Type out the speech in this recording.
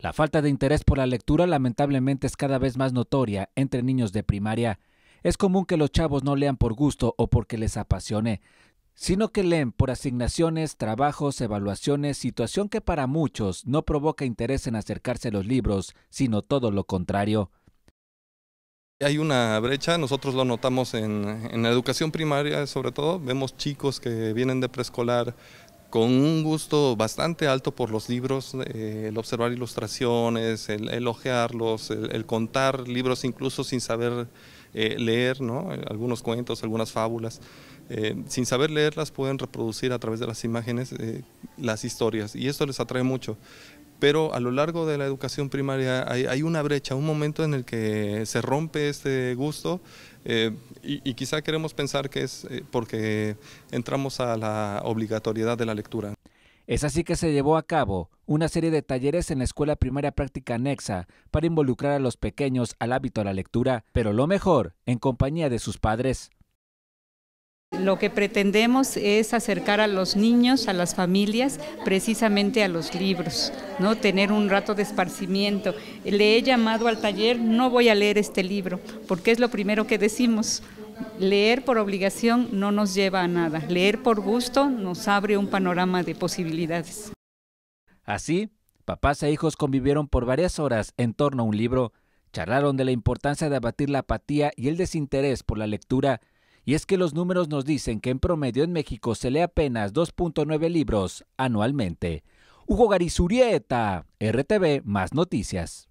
La falta de interés por la lectura lamentablemente es cada vez más notoria entre niños de primaria. Es común que los chavos no lean por gusto o porque les apasione, sino que leen por asignaciones, trabajos, evaluaciones, situación que para muchos no provoca interés en acercarse a los libros, sino todo lo contrario. Hay una brecha, nosotros lo notamos en, la educación primaria sobre todo, vemos chicos que vienen de preescolar con un gusto bastante alto por los libros, eh, el observar ilustraciones, el elogiarlos, el, contar libros incluso sin saber eh, leer, ¿no? algunos cuentos, algunas fábulas. Eh, sin saber leerlas pueden reproducir a través de las imágenes las historias y esto les atrae mucho pero a lo largo de la educación primaria hay, una brecha, un momento en el que se rompe este gusto eh, y, y, quizá queremos pensar que es eh, porque entramos a la obligatoriedad de la lectura. Es así que se llevó a cabo una serie de talleres en la Escuela Primaria Práctica Anexa para involucrar a los pequeños al hábito de la lectura, pero lo mejor, en compañía de sus padres. Lo que pretendemos es acercar a los niños, a las familias, precisamente a los libros, ¿no? Tener un rato de esparcimiento. Le he llamado al taller, no voy a leer este libro, porque es lo primero que decimos. Leer por obligación no nos lleva a nada. Leer por gusto nos abre un panorama de posibilidades. Así, papás e hijos convivieron por varias horas en torno a un libro, charlaron de la importancia de abatir la apatía y el desinterés por la lectura y es que los números nos dicen que en promedio en México se lee apenas 2.9 libros anualmente. Hugo Garizurieta, RTV, más noticias.